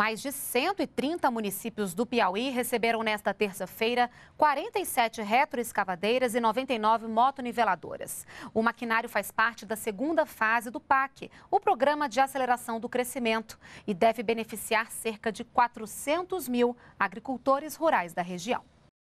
Mais de 130 municípios do Piauí receberam nesta terça-feira 47 retroescavadeiras e 99 motoniveladoras. O maquinário faz parte da segunda fase do PAC, o Programa de Aceleração do Crescimento, e deve beneficiar cerca de 400 mil agricultores rurais da região.